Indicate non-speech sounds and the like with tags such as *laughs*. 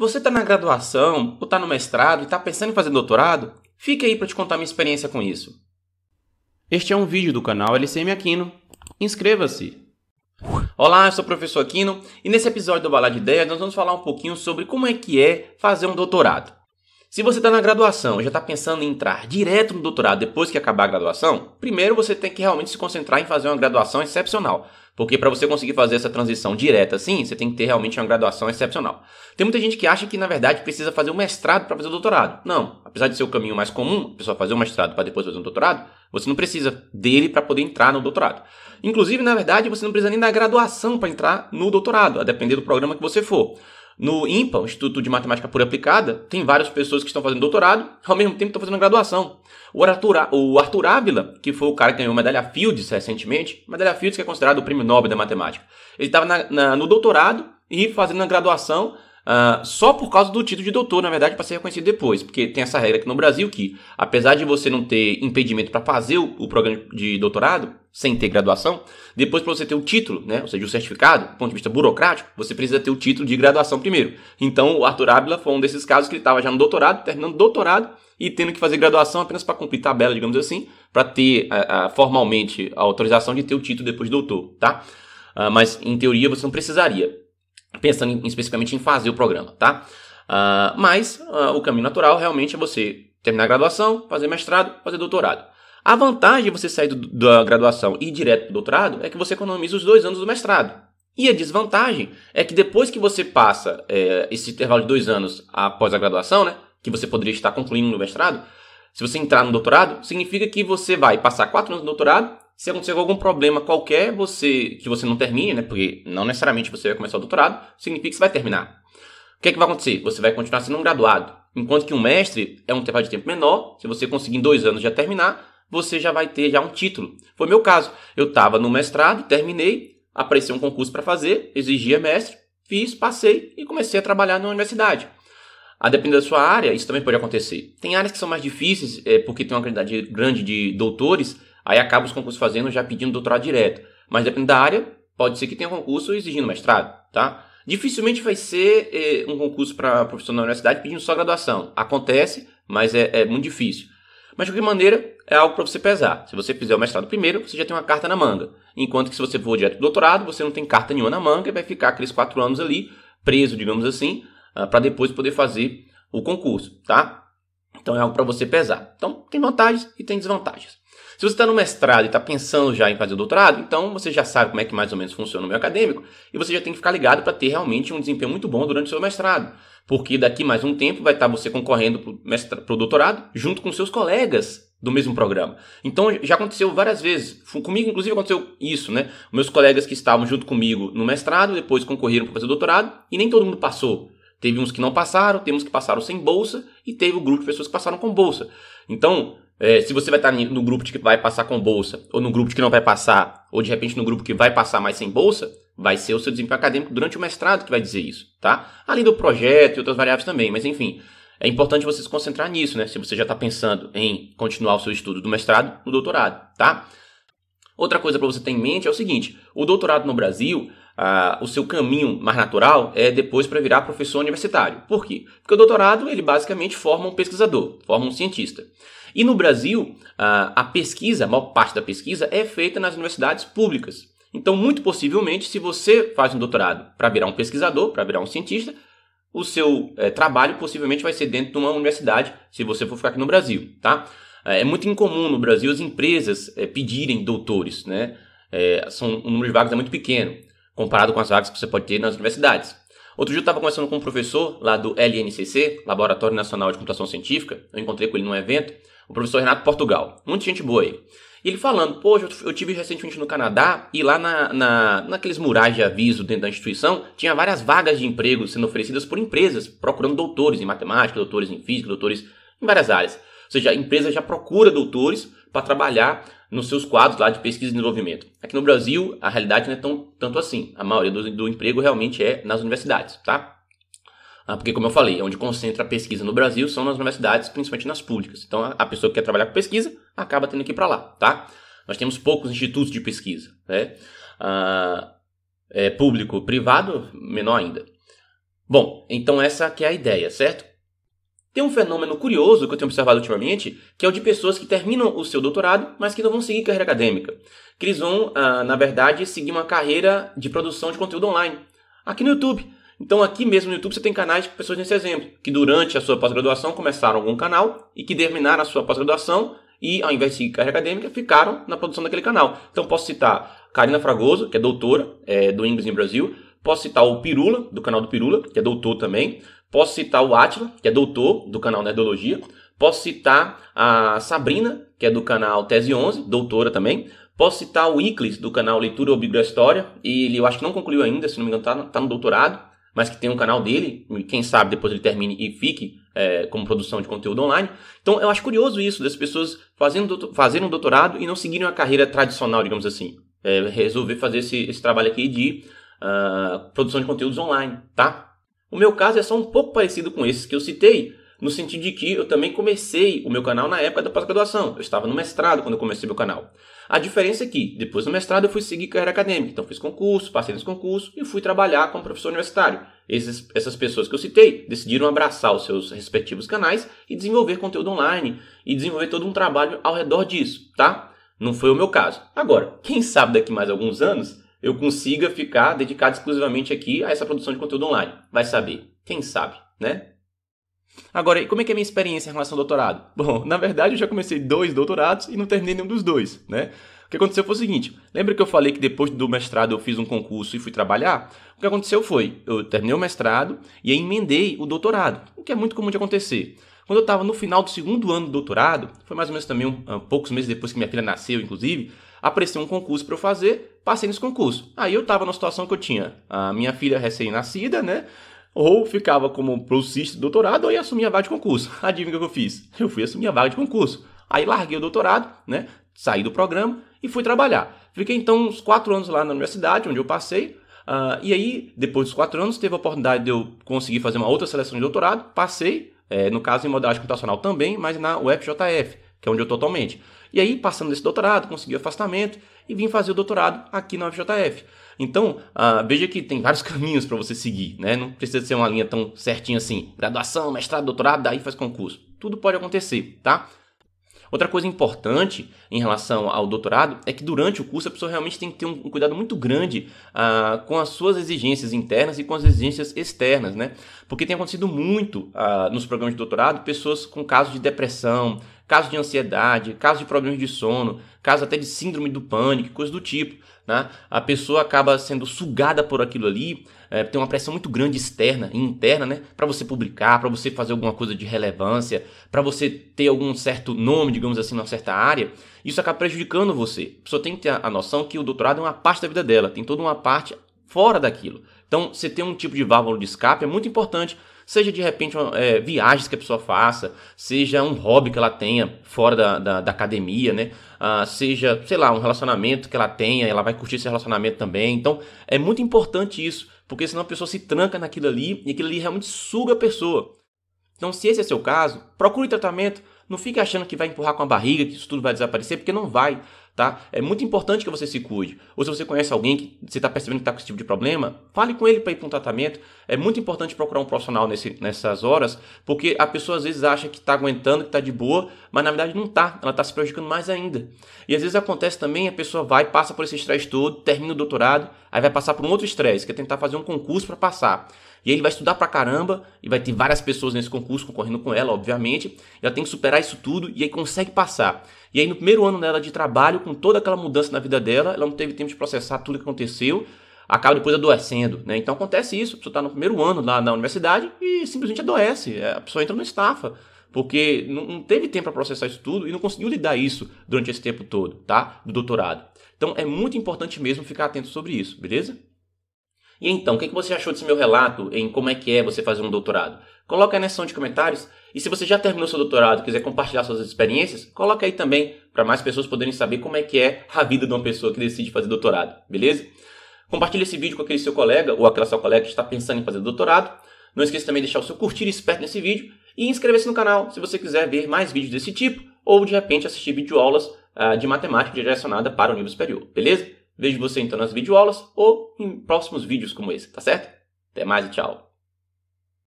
Você está na graduação ou está no mestrado e está pensando em fazer doutorado? Fique aí para te contar minha experiência com isso. Este é um vídeo do canal LCM Aquino. Inscreva-se! Olá, eu sou o professor Aquino e nesse episódio do Balada de Ideias nós vamos falar um pouquinho sobre como é que é fazer um doutorado. Se você está na graduação e já está pensando em entrar direto no doutorado depois que acabar a graduação, primeiro você tem que realmente se concentrar em fazer uma graduação excepcional, porque para você conseguir fazer essa transição direta assim, você tem que ter realmente uma graduação excepcional. Tem muita gente que acha que, na verdade, precisa fazer o um mestrado para fazer o doutorado. Não. Apesar de ser o caminho mais comum, a pessoa fazer o um mestrado para depois fazer um doutorado, você não precisa dele para poder entrar no doutorado. Inclusive, na verdade, você não precisa nem da graduação para entrar no doutorado, a depender do programa que você for. No IMPA, Instituto de Matemática Pura Aplicada, tem várias pessoas que estão fazendo doutorado, ao mesmo tempo estão fazendo graduação. O Arthur, o Arthur Ávila que foi o cara que ganhou a medalha Fields recentemente, medalha Fields que é considerado o prêmio Nobel da matemática, ele estava no doutorado e fazendo a graduação Uh, só por causa do título de doutor, na verdade, para ser reconhecido depois, porque tem essa regra aqui no Brasil que, apesar de você não ter impedimento para fazer o, o, programa de doutorado, sem ter graduação, depois para você ter o título, né, ou seja, o certificado, do ponto de vista burocrático, você precisa ter o título de graduação primeiro. Então, o Arthur Ávila foi um desses casos que ele estava já no doutorado, terminando doutorado e tendo que fazer graduação apenas para cumprir tabela, digamos assim, para ter uh, uh, formalmente a autorização de ter o título depois de doutor, tá? Ah, mas, em teoria, você não precisaria pensando em, especificamente em fazer o programa, tá? Uh, mas uh, o caminho natural realmente é você terminar a graduação, fazer mestrado, fazer doutorado. A vantagem de você sair do, da graduação e ir direto para o doutorado é que você economiza os dois anos do mestrado. E a desvantagem é que depois que você passa é, esse intervalo de dois anos após a graduação, né, que você poderia estar concluindo no mestrado, se você entrar no doutorado, significa que você vai passar quatro anos no doutorado se acontecer algum problema qualquer, você que você não termine, né? Porque não necessariamente você vai começar o doutorado, significa que você vai terminar. O que é que vai acontecer? Você vai continuar sendo um graduado. Enquanto que um mestre é um intervalo de tempo menor, se você conseguir em dois anos já terminar, você já vai ter já um título. Foi meu caso. Eu estava no mestrado, terminei, apareceu um concurso para fazer, exigia mestre, fiz, passei e comecei a trabalhar na universidade. A depender da sua área, isso também pode acontecer. Tem áreas que são mais difíceis, é, porque tem uma quantidade grande de doutores, Aí acaba os concursos fazendo já pedindo doutorado direto. Mas dependendo da área, pode ser que tenha um concurso exigindo mestrado, tá? Dificilmente vai ser eh, um concurso para profissional na universidade pedindo só graduação. Acontece, mas é, é muito difícil. Mas de qualquer maneira, é algo para você pesar. Se você fizer o mestrado primeiro, você já tem uma carta na manga. Enquanto que se você for direto do doutorado, você não tem carta nenhuma na manga e vai ficar aqueles quatro anos ali, preso, digamos assim, ah, para depois poder fazer o concurso, tá? Então é algo para você pesar. Então tem vantagens e tem desvantagens. Se você está no mestrado e está pensando já em fazer doutorado, então você já sabe como é que mais ou menos funciona o meio acadêmico e você já tem que ficar ligado para ter realmente um desempenho muito bom durante o seu mestrado. Porque daqui mais um tempo vai estar tá você concorrendo para o doutorado junto com seus colegas do mesmo programa. Então já aconteceu várias vezes. Comigo, inclusive, aconteceu isso, né? Meus colegas que estavam junto comigo no mestrado depois concorreram para fazer doutorado e nem todo mundo passou. Teve uns que não passaram, teve uns que passaram sem bolsa e teve o grupo de pessoas que passaram com bolsa. Então, é, se você vai estar no grupo de que vai passar com bolsa, ou no grupo de que não vai passar, ou de repente no grupo que vai passar mais sem bolsa, vai ser o seu desempenho acadêmico durante o mestrado que vai dizer isso, tá? Além do projeto e outras variáveis também, mas enfim, é importante você se concentrar nisso, né? Se você já está pensando em continuar o seu estudo do mestrado no doutorado, tá? Outra coisa para você ter em mente é o seguinte: o doutorado no Brasil ah, o seu caminho mais natural é depois para virar professor universitário. Por quê? Porque o doutorado ele basicamente forma um pesquisador, forma um cientista. E no Brasil, ah, a pesquisa, a maior parte da pesquisa, é feita nas universidades públicas. Então, muito possivelmente, se você faz um doutorado para virar um pesquisador, para virar um cientista, o seu é, trabalho possivelmente vai ser dentro de uma universidade, se você for ficar aqui no Brasil, tá? É, é muito incomum no Brasil as empresas é, pedirem doutores, né? É, são, o número de vagas é muito pequeno comparado com as vagas que você pode ter nas universidades. Outro dia eu estava conversando com um professor lá do LNCC, Laboratório Nacional de Computação Científica, eu encontrei com ele num evento, o professor Renato Portugal, muita gente boa aí. E ele falando, poxa, eu tive recentemente no Canadá e lá na, na, naqueles murais de aviso dentro da instituição tinha várias vagas de emprego sendo oferecidas por empresas, procurando doutores em matemática, doutores em física, doutores em várias áreas. Ou seja, a empresa já procura doutores para trabalhar nos seus quadros lá de pesquisa e desenvolvimento. Aqui no Brasil, a realidade não é tão, tanto assim. A maioria do, do emprego realmente é nas universidades, tá? Ah, porque, como eu falei, é onde concentra a pesquisa no Brasil são nas universidades, principalmente nas públicas. Então, a pessoa que quer trabalhar com pesquisa acaba tendo que ir para lá, tá? Nós temos poucos institutos de pesquisa, né? Ah, é público, privado, menor ainda. Bom, então essa que é a ideia, certo? Tem um fenômeno curioso que eu tenho observado ultimamente, que é o de pessoas que terminam o seu doutorado, mas que não vão seguir carreira acadêmica. Que eles vão, ah, na verdade, seguir uma carreira de produção de conteúdo online. Aqui no YouTube. Então, aqui mesmo no YouTube, você tem canais de pessoas nesse exemplo, que durante a sua pós-graduação começaram algum canal e que terminaram a sua pós-graduação e, ao invés de seguir carreira acadêmica, ficaram na produção daquele canal. Então, posso citar Karina Fragoso, que é doutora é, do Inglês em Brasil, posso citar o Pirula, do canal do Pirula, que é doutor também, Posso citar o Atila, que é doutor do canal Nerdologia. Posso citar a Sabrina, que é do canal Tese 11, doutora também. Posso citar o Iclis, do canal Leitura ou Bíblia História. E ele, eu acho que não concluiu ainda, se não me engano, está tá no doutorado, mas que tem um canal dele. Quem sabe depois ele termine e fique é, como produção de conteúdo online. Então eu acho curioso isso, das pessoas fazendo, fazer um doutorado e não seguirem a carreira tradicional, digamos assim. É, resolver fazer esse, esse trabalho aqui de uh, produção de conteúdos online, tá? O meu caso é só um pouco parecido com esses que eu citei, no sentido de que eu também comecei o meu canal na época da pós-graduação. Eu estava no mestrado quando eu comecei meu canal. A diferença é que, depois do mestrado, eu fui seguir carreira acadêmica. Então, fiz concurso, passei nos concursos e fui trabalhar como professor universitário. essas pessoas que eu citei decidiram abraçar os seus respectivos canais e desenvolver conteúdo online e desenvolver todo um trabalho ao redor disso, tá? Não foi o meu caso. Agora, quem sabe daqui mais alguns anos eu consiga ficar dedicado exclusivamente aqui a essa produção de conteúdo online. Vai saber. Quem sabe, né? Agora, como é que é a minha experiência em relação ao doutorado? *laughs* Bom, na verdade eu já comecei dois doutorados e não terminei nenhum dos dois, né? O que aconteceu foi o seguinte: lembra que eu falei que depois do mestrado eu fiz um concurso e fui trabalhar? O que aconteceu foi, eu terminei o mestrado e aí emendei o doutorado, o que é muito comum de acontecer. Quando eu estava no final do segundo ano do doutorado, foi mais ou menos também um, um, ah, poucos meses depois que minha filha nasceu, inclusive, Apareceu um concurso para eu fazer, passei nesse concurso. Aí eu tava na situação que eu tinha a minha filha recém-nascida, né? Ou ficava como bolsista do doutorado ou ia assumir a vaga de concurso. *laughs* Adivinha o que eu fiz? Eu fui assumir a vaga de concurso. Aí larguei o doutorado, né? Saí do programa e fui trabalhar. Fiquei então uns quatro anos lá na universidade, onde eu passei. Uh, e aí, depois dos quatro anos, teve a oportunidade de eu conseguir fazer uma outra seleção de doutorado. Passei, é, no caso em modalidade computacional também, mas na UFJF, que é onde eu estou atualmente. E aí, passando desse doutorado, consegui afastamento e vim fazer o doutorado aqui na UFJF. Então, ah, veja que tem vários *laughs* caminhos para você seguir, né? Não precisa ser uma linha tão certinha assim. Graduação, mestrado, doutorado, daí faz concurso. Tudo pode acontecer, tá? Outra coisa importante em relação ao doutorado é que durante o curso a pessoa realmente tem que ter um cuidado muito grande uh, com as suas exigências internas e com as exigências externas, né? Porque tem acontecido muito uh, nos programas de doutorado pessoas com casos de depressão, casos de ansiedade, casos de problemas de sono, casos até de síndrome do pânico, coisa do tipo. Né? A pessoa acaba sendo sugada por aquilo ali, é, tem uma pressão muito grande externa e interna, né? Para você publicar, para você fazer alguma coisa de relevância, para você ter algum certo nome, digamos assim, numa certa área. Isso acaba prejudicando você. A pessoa tem que ter a noção que o doutorado é uma parte da vida dela, tem toda uma parte fora daquilo. Então, você ter um tipo de válvula de escape é muito importante Seja de repente uma, é, viagens que a pessoa faça, seja um hobby que ela tenha fora da, da, da academia, né? Ah, seja, sei lá, um relacionamento que ela tenha, ela vai curtir esse relacionamento também. Então é muito importante isso, porque senão a pessoa se tranca naquilo ali e aquilo ali realmente suga a pessoa. Então, se esse é seu caso, procure tratamento. Não fique achando que vai empurrar com a barriga, que isso tudo vai desaparecer, porque não vai tá? É muito importante que você se cuide. Ou se você conhece alguém que você está percebendo que está com esse tipo de problema, fale com ele para ir para um tratamento. É muito importante procurar um profissional nesse, nessas horas, porque a pessoa às vezes acha que está aguentando, que está de boa, mas na verdade não está. Ela está se prejudicando mais ainda. E às vezes acontece também, a pessoa vai, passa por esse estresse todo, termina o doutorado, aí vai passar por um outro estresse, que é tentar fazer um concurso para passar. E ele vai estudar pra caramba, e vai ter várias pessoas nesse concurso concorrendo com ela, obviamente. Ela tem que superar isso tudo e aí consegue passar. E aí, no primeiro ano dela de trabalho, com toda aquela mudança na vida dela, ela não teve tempo de processar tudo o que aconteceu, acaba depois adoecendo, né? Então acontece isso, a pessoa está no primeiro ano lá na universidade e simplesmente adoece, é, a pessoa entra no estafa, porque não teve tempo para processar isso tudo e não conseguiu lidar isso durante esse tempo todo, tá? Do doutorado. Então é muito importante mesmo ficar atento sobre isso, beleza? E então, o é que você achou desse meu relato em como é que é você fazer um doutorado? Coloca aí na seção de comentários. E se você já terminou seu doutorado e quiser compartilhar suas experiências, coloca aí também para mais pessoas poderem saber como é que é a vida de uma pessoa que decide fazer doutorado, beleza? Compartilhe esse vídeo com aquele seu colega ou aquela sua colega que está pensando em fazer doutorado. Não esqueça também de deixar o seu curtir esperto nesse vídeo e inscrever-se no canal se você quiser ver mais vídeos desse tipo ou de repente assistir videoaulas uh, de matemática direcionada para o nível superior, beleza? Vejo você então nas videoaulas ou em próximos vídeos como esse, tá certo? Até mais e tchau!